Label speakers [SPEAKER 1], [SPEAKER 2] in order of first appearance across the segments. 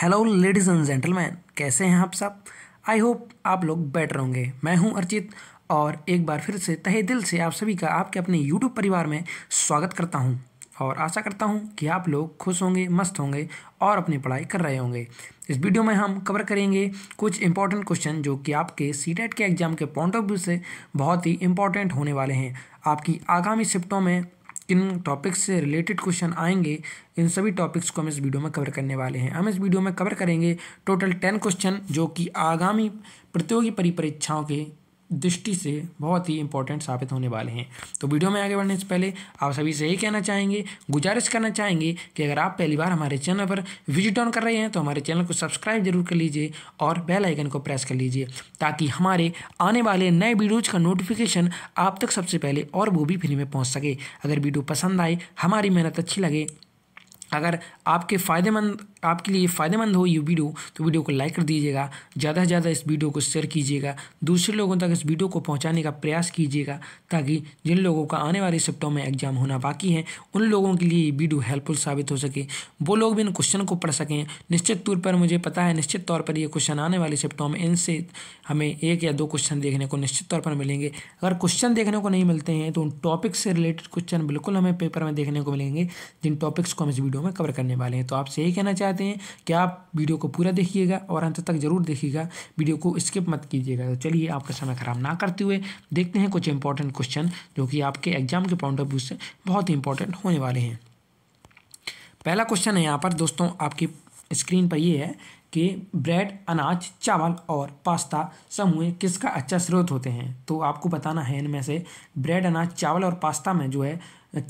[SPEAKER 1] hello ladies and gentleman कैसे हैं आप सब आई होप आप लोग बेटर होंगे मैं हूं अर्चित और एक बार फिर से तहे दिल से आप सभी का आपके अपने यूट्यूब परिवार में स्वागत करता हूं और आशा करता हूं कि आप लोग खुश होंगे मस्त होंगे और अपनी पढ़ाई कर रहे होंगे इस वीडियो में हम कवर करेंगे कुछ इंपॉर्टेंट क्वेश्चन जो कि आपके सी e के एग्ज़ाम के पॉइंट ऑफ व्यू से बहुत ही इंपॉर्टेंट होने वाले हैं आपकी आगामी शिफ्टों में किन टॉपिक्स से रिलेटेड क्वेश्चन आएंगे इन सभी टॉपिक्स को हम इस वीडियो में कवर करने वाले हैं हम इस वीडियो में कवर करेंगे टोटल टेन क्वेश्चन जो कि आगामी प्रतियोगी परिपरीक्षाओं के दृष्टि से बहुत ही इंपॉर्टेंट साबित होने वाले हैं तो वीडियो में आगे बढ़ने से पहले आप सभी से यही कहना चाहेंगे गुजारिश करना चाहेंगे कि अगर आप पहली बार हमारे चैनल पर विजिट ऑन कर रहे हैं तो हमारे चैनल को सब्सक्राइब जरूर कर लीजिए और बेल आइकन को प्रेस कर लीजिए ताकि हमारे आने वाले नए वीडियोज़ का नोटिफिकेशन आप तक सबसे पहले और वो भी फ्री में पहुँच सके अगर वीडियो पसंद आए हमारी मेहनत अच्छी लगे अगर आपके फ़ायदेमंद आपके लिए फ़ायदेमंद हो ये वीडियो तो वीडियो को लाइक कर दीजिएगा ज़्यादा से ज़्यादा इस वीडियो को शेयर कीजिएगा दूसरे लोगों तक इस वीडियो को पहुँचाने का प्रयास कीजिएगा ताकि जिन लोगों का आने वाले सप्ताह में एग्जाम होना बाकी है उन लोगों के लिए ये वीडियो हेल्पफुल साबित हो सके वो लोग भी इन क्वेश्चन को पढ़ सकें निश्चित तौर पर मुझे पता है निश्चित तौर पर ये क्वेश्चन आने वाले सप्ताह में इनसे हमें एक या दो क्वेश्चन देखने को निश्चित तौर पर मिलेंगे अगर क्वेश्चन देखने को नहीं मिलते हैं तो उन टॉपिक से रिलेटेड क्वेश्चन बिल्कुल हमें पेपर में देखने को मिलेंगे जिन टॉपिक्स को हम इस वीडियो में कवर करने वाले हैं तो आपसे यही कहना चाहते चाहते हैं कि आप वीडियो को पूरा देखिएगा और अंत तक जरूर देखिएगा वीडियो को स्किप मत कीजिएगा तो चलिए आपका समय ख़राब ना करते हुए देखते हैं कुछ इंपॉर्टेंट क्वेश्चन जो कि आपके एग्जाम के पॉइंट ऑफ व्यू से बहुत ही इंपॉर्टेंट होने वाले हैं पहला क्वेश्चन है यहाँ पर दोस्तों आपकी स्क्रीन पर यह है कि ब्रेड अनाज चावल और पास्ता समूह किसका अच्छा स्रोत होते हैं तो आपको बताना है इनमें से ब्रेड अनाज चावल और पास्ता में जो है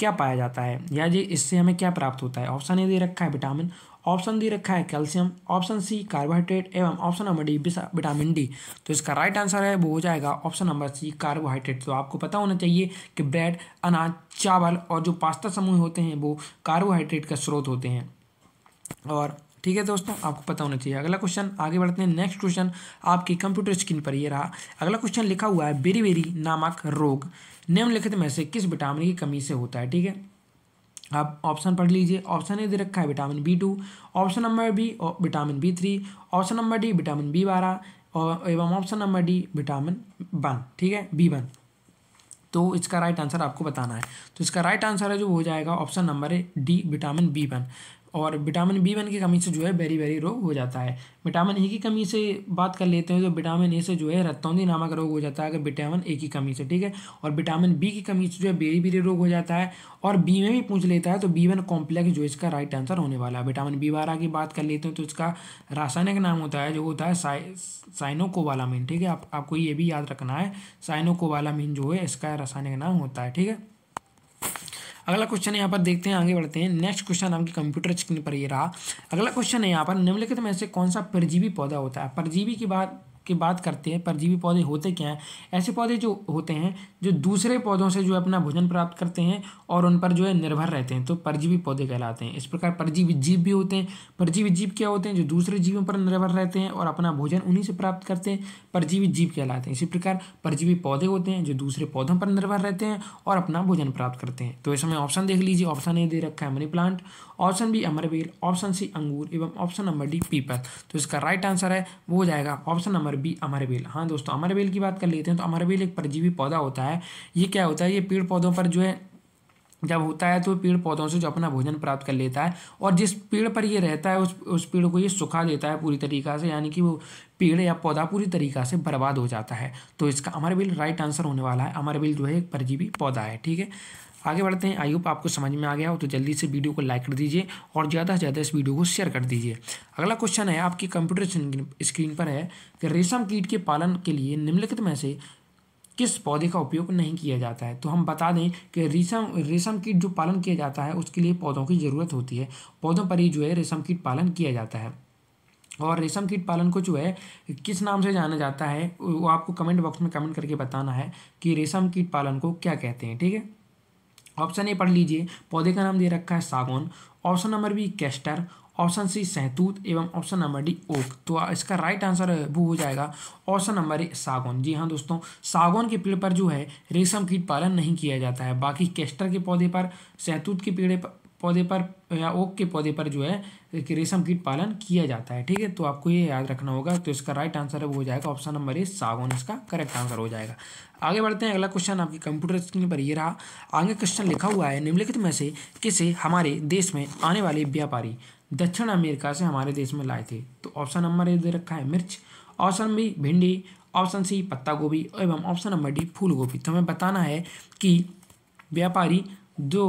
[SPEAKER 1] क्या पाया जाता है या जी इससे हमें क्या प्राप्त होता है ऑप्शन ये दे रखा है विटामिन ऑप्शन दी रखा है कैल्शियम ऑप्शन सी कार्बोहाइड्रेट एवं option number D vitamin D तो इसका राइट आंसर है वो हो जाएगा ऑप्शन नंबर सी कार्बोहाइड्रेट तो आपको पता होना चाहिए कि ब्रेड अनाज चावल और जो पास्ता समूह होते हैं वो कार्बोहाइड्रेट का स्रोत होते हैं और ठीक है दोस्तों आपको पता होना चाहिए अगला क्वेश्चन आगे बढ़ते हैं नेक्स्ट क्वेश्चन आपकी कंप्यूटर स्क्रीन पर ये रहा अगला क्वेश्चन लिखा हुआ है बेरी बेरी नामक रोग निम्नलिखित में से किस विटामिन की कमी से होता है ठीक है आप ऑप्शन पढ़ लीजिए ऑप्शन ए दे रखा है vitamin B two option number B vitamin B three option number D vitamin B बारह और एवं option number D vitamin one ठीक है बी वन तो इसका राइट आंसर आपको बताना है तो इसका राइट आंसर है जो हो जाएगा option number A D vitamin B one और विटामिन बी वन की कमी से जो है बेरी बेरी रोग हो जाता है विटामिन ए e की कमी से बात कर लेते हैं तो विटामिन ए से जो है रत्तौंदी नामक रोग हो जाता है अगर विटामिन ए की कमी से ठीक है और विटामिन बी की कमी से जो है बेरी बेरी रोग हो जाता है और बी में भी पूछ लेता है तो बी वन कॉम्प्लेक्स जो इसका राइट आंसर होने वाला है विटामिन बी बारह की बात कर लेते हैं तो इसका रासायनिक नाम होता है जो होता है साइनोकोवालामिन ठीक है आप, आपको ये भी याद रखना है साइनोकोवालामिन जो है इसका रासायनिक नाम होता है ठीक है अगला क्वेश्चन यहाँ पर देखते हैं आगे बढ़ते हैं नेक्स्ट क्वेश्चन आपके कंप्यूटर स्क्रीन पर ये रहा अगला क्वेश्चन है यहाँ पर निम्नलिखित में से कौन सा परजीवी पौधा होता है परजीवी की बात की बात करते हैं परजीवी पौधे होते क्या हैं ऐसे पौधे जो होते हैं जो दूसरे पौधों से जो है अपना भोजन प्राप्त करते हैं और उन पर जो है निर्भर रहते हैं तो परजीवी पौधे कहलाते हैं इस प्रकार परजीवी जीव भी होते हैं परजीवी जीव क्या होते हैं जो दूसरे जीवों पर निर्भर रहते हैं और अपना भोजन उन्हीं से प्राप्त करते हैं परजीवी जीव कहलाते हैं इसी प्रकार परजीवी पौधे होते हैं जो दूसरे पौधों पर निर्भर रहते हैं और अपना भोजन प्राप्त करते हैं तो इस समय ऑप्शन देख लीजिए ऑप्शन ए दे रखा है मनी प्लांट ऑप्शन बी अमरबेल ऑप्शन सी अंगूर एवं ऑप्शन नंबर डी पीपल तो इसका राइट आंसर है वो हो जाएगा ऑप्शन नंबर और बी अमरबेल हाँ दोस्तों अमरबेल की बात कर लेते हैं तो अमरबेल एक परजीवी पौधा होता है ये क्या होता है ये पेड़ पौधों पर जो है जब होता है तो पेड़ पौधों से जो अपना भोजन प्राप्त कर लेता है और जिस पेड़ पर ये रहता है उस उस पेड़ को ये सुखा देता है पूरी तरीका से यानी कि वो पेड़ या पौधा पूरी तरीका से बर्बाद हो जाता है तो इसका अमरबिल राइट आंसर होने वाला है अमरबिल जो है एक परजीवी पौधा है ठीक है आगे बढ़ते हैं आई होप आपको समझ में आ गया हो तो जल्दी से वीडियो को लाइक कर दीजिए और ज़्यादा से ज़्यादा इस वीडियो को शेयर कर दीजिए अगला क्वेश्चन है आपकी कंप्यूटर स्क्रीन पर है कि रेशम कीट के पालन के लिए निम्नलिखित में से किस पौधे का उपयोग नहीं किया जाता है तो हम बता दें कि रेशम रेशम कीट जो पालन किया जाता है उसके लिए पौधों की ज़रूरत होती है पौधों पर ही जो है रेशम कीट पालन किया जाता है और रेशम कीट पालन को जो है किस नाम से जाना जाता है वो आपको कमेंट बॉक्स में कमेंट करके बताना है कि रेशम कीट पालन को क्या कहते हैं ठीक है ऑप्शन ए पढ़ लीजिए पौधे का नाम दे रखा है सागौन option number B castor option C सहतूत एवं ऑप्शन नंबर डी ओक तो इसका राइट आंसर वो हो जाएगा ऑप्शन नंबर ए सागौन जी हाँ दोस्तों सागौन के पेड़ पर जो है रेशम कीट पालन नहीं किया जाता है बाकी कैस्टर के पौधे पर सहतूत के पेड़ पर पौधे पर या ओक के पौधे पर जो है कि रेशम कीट पालन किया जाता है ठीक है तो आपको ये याद रखना होगा तो इसका राइट आंसर है वो हो जाएगा ऑप्शन नंबर ए सागौन इसका करेक्ट आंसर हो जाएगा आगे बढ़ते हैं अगला क्वेश्चन आपकी कंप्यूटर स्क्रीन पर ये रहा आगे क्वेश्चन लिखा हुआ है निम्नलिखित में से किसे हमारे देश में आने वाले व्यापारी दक्षिण अमेरिका से हमारे देश में लाए थे तो ऑप्शन नंबर ए दे रखा है मिर्च ऑप्शन बी भिंडी ऑप्शन सी पत्ता गोभी एवं ऑप्शन नंबर डी फूल गोभी तो हमें बताना है कि व्यापारी जो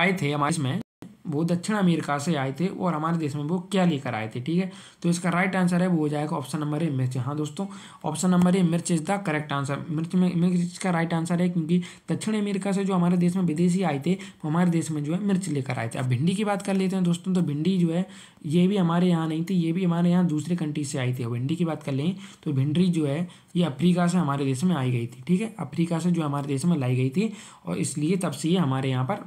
[SPEAKER 1] आए थे हमारे इसमें वो दक्षिण अमेरिका से आए थे और हमारे देश में वो क्या लेकर आए थे ठीक है तो इसका राइट आंसर है वो हो जाएगा ऑप्शन नंबर ए मिर्च हाँ दोस्तों ऑप्शन नंबर ए मिर्च इज़ द करेक्ट आंसर मिर्च में मिर्च का राइट आंसर है क्योंकि दक्षिण अमेरिका से जो हमारे देश में विदेशी आए थे हमारे देश में जो है मिर्च लेकर आए थे अब भिंडी की बात कर लेते हैं दोस्तों तो भिंडी जो है ये भी हमारे यहाँ नहीं थी ये भी हमारे यहाँ दूसरे कंट्री से आई थी भिंडी की बात कर लें तो भिंडी जो है ये अफ्रीका से हमारे देश में आई गई थी ठीक है अफ्रीका से जो हमारे देश में लाई गई थी और इसलिए तब से ये हमारे यहाँ पर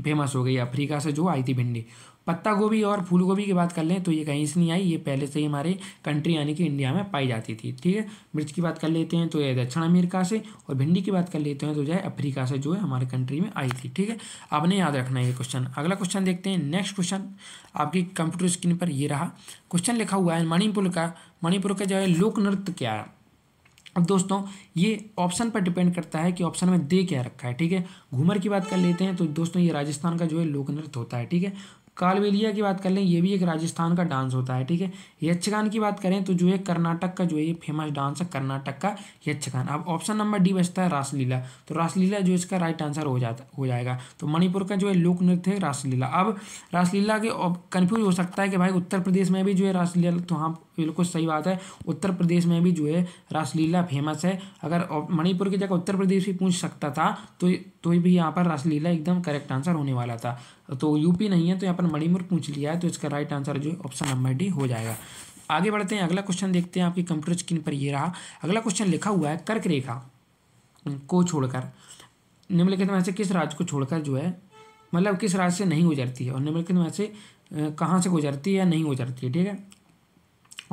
[SPEAKER 1] फेमस हो गई अफ्रीका से जो आई थी भिंडी पत्ता गोभी और फूल गोभी की बात कर लें तो ये कहीं से नहीं आई ये पहले से ही हमारे कंट्री यानी कि इंडिया में पाई जाती थी ठीक है मिर्च की बात कर लेते हैं तो ये दक्षिण अमेरिका से और भिंडी की बात कर लेते हैं तो जो है अफ्रीका से जो है हमारे कंट्री में आई थी ठीक है आपने याद रखना ये क्वेश्चन अगला क्वेश्चन देखते हैं नेक्स्ट क्वेश्चन आपकी कंप्यूटर स्क्रीन पर ये रहा क्वेश्चन लिखा हुआ है मणिपुर का मणिपुर का जो है लोक नृत्य क्या है अब दोस्तों ये ऑप्शन पर डिपेंड करता है कि ऑप्शन में दे क्या रखा है ठीक है घूमर की बात कर लेते हैं तो दोस्तों ये राजस्थान का जो है लोक नृत्य होता है ठीक है कालबेलिया की बात कर लें ये भी एक राजस्थान का डांस होता है ठीक है यक्षगान की बात करें तो जो है कर्नाटक का जो है ये फेमस डांस है कर्नाटक का यक्षगान अब ऑप्शन नंबर डी बचता है रासलीला तो रासलीला जो इसका राइट आंसर हो जाता हो जाएगा तो मणिपुर का जो है लोक नृत्य है रासलीला अब रासलीला के कन्फ्यूज हो सकता है कि भाई उत्तर प्रदेश में भी जो है रासलीला तो हाँ बिल्कुल सही बात है उत्तर प्रदेश में भी जो है रासलीला फेमस है अगर मणिपुर की जगह उत्तर प्रदेश भी पूछ सकता था तो तो भी यहाँ पर रासलीला एकदम करेक्ट आंसर होने वाला था तो यूपी नहीं है तो यहाँ पर मणिमुर पूछ लिया है तो इसका राइट आंसर जो ऑप्शन नंबर डी हो जाएगा आगे बढ़ते हैं अगला क्वेश्चन देखते हैं आपकी कंप्यूटर स्क्रीन पर ये रहा अगला क्वेश्चन लिखा हुआ है कर्क रेखा को छोड़कर निम्नलिखित में से किस राज्य को छोड़कर जो है मतलब किस राज्य से नहीं गुजरती है और निम्नलिखित में से कहाँ से गुजरती है या नहीं गुजरती है ठीक है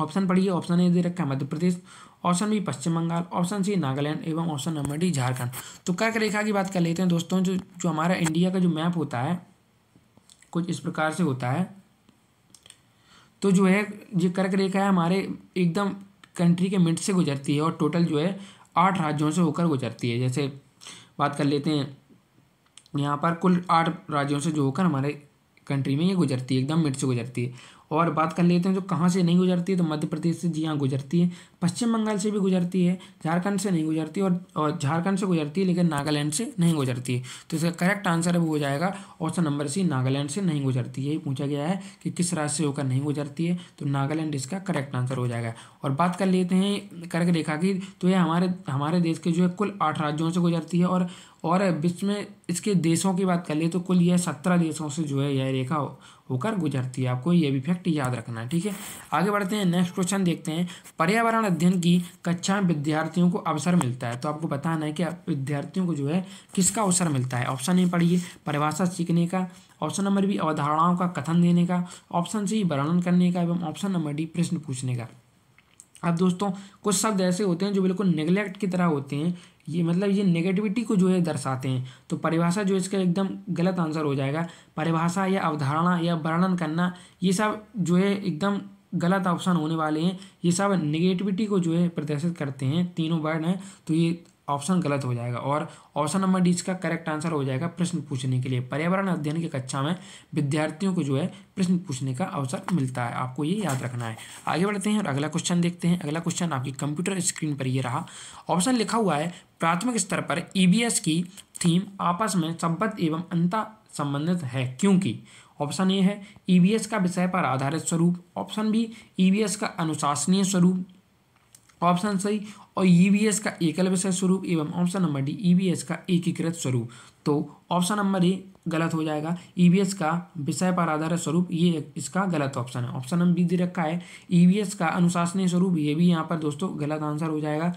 [SPEAKER 1] ऑप्शन पढ़िए ऑप्शन ए दे रखा है Madhya Pradesh option B Paschim Bangal option C Nagaland एवं ऑप्शन नंबर डी झारखंड तो कर्क रेखा की बात कर लेते हैं दोस्तों जो जो हमारा इंडिया का जो मैप होता है कुछ इस प्रकार से होता है तो जो है ये कर्क रेखा है हमारे एकदम कंट्री के मिट से गुजरती है और टोटल जो है आठ राज्यों से होकर गुजरती है जैसे बात कर लेते हैं यहाँ पर कुल आठ राज्यों से जो होकर हमारे कंट्री में ये गुजरती है एकदम मिट से गुजरती है और बात कर लेते हैं जो कहाँ से नहीं गुजरती है तो मध्य प्रदेश से जी हाँ गुजरती है पश्चिम बंगाल से भी गुजरती है झारखंड से नहीं गुजरती और, और झारखंड से गुजरती है लेकिन नागालैंड से नहीं गुजरती है तो इसका करेक्ट आंसर अब हो जाएगा ऑप्शन नंबर सी नागालैंड से नहीं गुजरती यही पूछा गया है कि किस राज्य से होकर नहीं गुजरती है तो नागालैंड इसका करेक्ट आंसर हो जाएगा और बात कर लेते हैं करके रेखा की तो यह हमारे हमारे देश के जो है कुल आठ राज्यों से गुजरती है और और विश्व में इसके देशों की बात कर लिए तो कुल यह सत्रह देशों से जो है यह रेखा होकर गुजरती है आपको ये भी फैक्ट याद रखना है ठीक है आगे बढ़ते हैं नेक्स्ट क्वेश्चन देखते हैं पर्यावरण अध्ययन की कक्षा में विद्यार्थियों को अवसर मिलता है तो आपको बताना है कि विद्यार्थियों को जो है किसका अवसर मिलता है ऑप्शन ए पढ़िए परिभाषा सीखने का ऑप्शन नंबर बी अवधारणाओं का कथन देने का ऑप्शन सी वर्णन करने का एवं ऑप्शन नंबर डी प्रश्न पूछने का अब दोस्तों कुछ शब्द ऐसे होते हैं जो बिल्कुल निगलेक्ट की तरह होते हैं ये मतलब ये नेगेटिविटी को जो है दर्शाते हैं तो परिभाषा जो इसका एकदम गलत आंसर हो जाएगा परिभाषा या अवधारणा या वर्णन करना ये सब जो है एकदम गलत ऑप्शन होने वाले हैं ये सब नेगेटिविटी को जो है प्रदर्शित करते हैं तीनों वर्ड हैं तो ये ऑप्शन गलत हो जाएगा और ऑप्शन नंबर डी इसका करेक्ट आंसर हो जाएगा प्रश्न पूछने के लिए पर्यावरण अध्ययन की कक्षा में विद्यार्थियों को जो है प्रश्न पूछने का अवसर मिलता है आपको ये याद रखना है आगे बढ़ते हैं और अगला क्वेश्चन देखते हैं अगला क्वेश्चन आपकी कंप्यूटर स्क्रीन पर ये रहा ऑप्शन लिखा हुआ है प्राथमिक स्तर पर ई e की थीम आपस में संबद्ध एवं अंता संबंधित है क्योंकि ऑप्शन ए है ई e का विषय पर आधारित स्वरूप ऑप्शन बी ई e का अनुशासनीय स्वरूप ऑप्शन सही और ईवीएस e का एकल विषय स्वरूप एवं option number D EVS e का एकीकृत स्वरूप तो ऑप्शन नंबर ए गलत हो जाएगा ईवीएस e का विषय पर आधारित स्वरूप ये इसका गलत ऑप्शन है ऑप्शन नंबर बी दे रखा है ईवीएस का अनुशासनीय स्वरूप ये भी यहाँ पर दोस्तों गलत आंसर हो जाएगा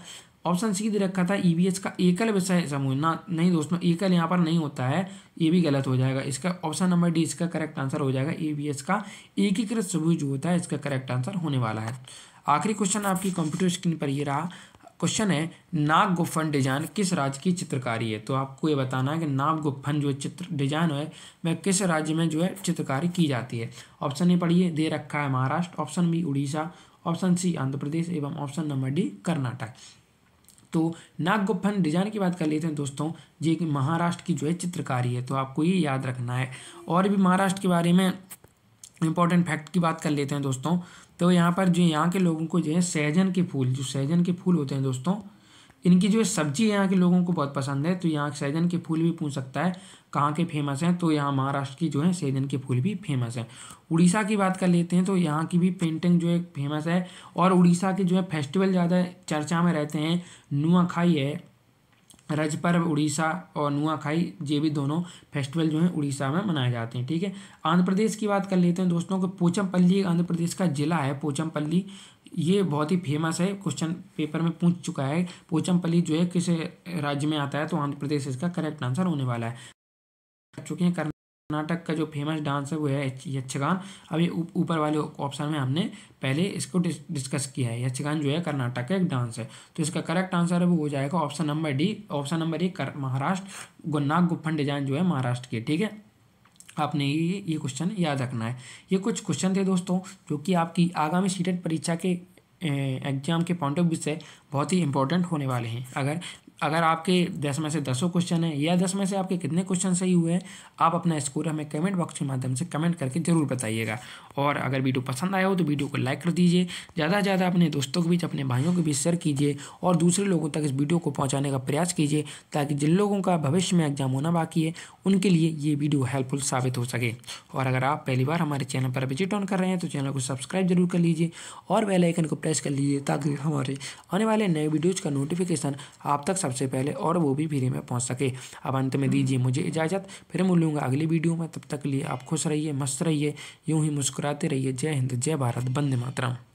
[SPEAKER 1] ऑप्शन सी दे रखा था ईवीएस का एकल विषय समूह ना नहीं दोस्तों एकल यहाँ पर नहीं होता है ये भी गलत हो जाएगा इसका ऑप्शन नंबर डी इसका करेक्ट आंसर हो जाएगा ईवीएस का एकीकृत समूह जो होता है इसका करेक्ट आंसर होने वाला है आखिरी क्वेश्चन आपकी कंप्यूटर स्क्रीन पर ये रहा क्वेश्चन है नाग गुफन डिजाइन किस राज्य की चित्रकारी है तो आपको ये बताना है कि नाग गुफन जो चित्र डिजाइन है वह किस राज्य में जो है चित्रकारी की जाती है ऑप्शन ए पढ़िए दे रखा है Maharashtra option B Orissa option C Andhra Pradesh एवं ऑप्शन नंबर डी कर्नाटक तो नाग गुफन डिजाइन की बात कर लेते हैं दोस्तों ये कि महाराष्ट्र की जो है चित्रकारी है तो आपको ये याद रखना है और भी महाराष्ट्र के बारे में इंपॉर्टेंट फैक्ट की बात कर लेते हैं दोस्तों तो यहाँ पर जो यहाँ के लोगों को जो है सहजन के फूल जो सहजन के फूल होते हैं दोस्तों इनकी जो सब्जी है यहाँ के लोगों को बहुत पसंद है तो यहाँ सैजन के फूल भी पूछ सकता है कहाँ के फेमस हैं तो यहाँ महाराष्ट्र की जो है सहजन के फूल भी फेमस हैं उड़ीसा की बात कर लेते हैं तो यहाँ की भी पेंटिंग जो है फेमस है और उड़ीसा के जो है फेस्टिवल ज़्यादा चर्चा में रहते हैं नुआखाई है रज पर्व उड़ीसा और नुआखाई ये भी दोनों फेस्टिवल जो हैं उड़ीसा में मनाए जाते हैं ठीक है आंध्र प्रदेश की बात कर लेते हैं दोस्तों को पोचमपल्ली आंध्र प्रदेश का जिला है पोचमपल्ली ये बहुत ही फेमस है क्वेश्चन पेपर में पूछ चुका है पोचमपल्ली जो है किस राज्य में आता है तो आंध्र प्रदेश इसका करेक्ट आंसर होने वाला है चुके हैं कर्नाटक का जो फेमस डांस है वो है यक्षगान अभी ऊपर वाले ऑप्शन में हमने पहले इसको डिस, डिस्कस किया है यक्षगान जो है कर्नाटक का एक डांस है तो इसका करेक्ट आंसर है वो हो जाएगा option number D option number A Maharashtra नाग गुफन डिजाइन जो है महाराष्ट्र के ठीक है आपने ये ये क्वेश्चन याद रखना है ये कुछ क्वेश्चन थे दोस्तों जो कि आपकी आगामी सीटेट e परीक्षा के एग्जाम के पॉइंट ऑफ व्यू से बहुत ही इंपॉर्टेंट होने वाले हैं अगर अगर आपके दस में से दसों क्वेश्चन हैं या दस में से आपके कितने क्वेश्चन सही हुए हैं आप अपना स्कोर हमें कमेंट बॉक्स के माध्यम से कमेंट करके ज़रूर बताइएगा और अगर वीडियो पसंद आया हो तो वीडियो को लाइक कर दीजिए ज़्यादा से ज़्यादा अपने दोस्तों के बीच अपने भाइयों के बीच शेयर कीजिए और दूसरे लोगों तक इस वीडियो को पहुँचाने का प्रयास कीजिए ताकि जिन लोगों का भविष्य में एग्जाम होना बाकी है उनके लिए ये वीडियो हेल्पफुल साबित हो सके और अगर आप पहली बार हमारे चैनल पर विजिट ऑन कर रहे हैं तो चैनल को सब्सक्राइब जरूर कर लीजिए और बेल आइकन को प्रेस कर लीजिए ताकि हमारे आने वाले नए वीडियोज़ का नोटिफिकेशन आप तक सबसे पहले और वो भी फ्री में पहुँच सके अब अंत में दीजिए मुझे इजाज़त फिर मिलूंगा अगली वीडियो में तब तक लिए आप खुश रहिए मस्त रहिए यूँ ही मुस्कुराते रहिए जय हिंद जय भारत बंदे मातरम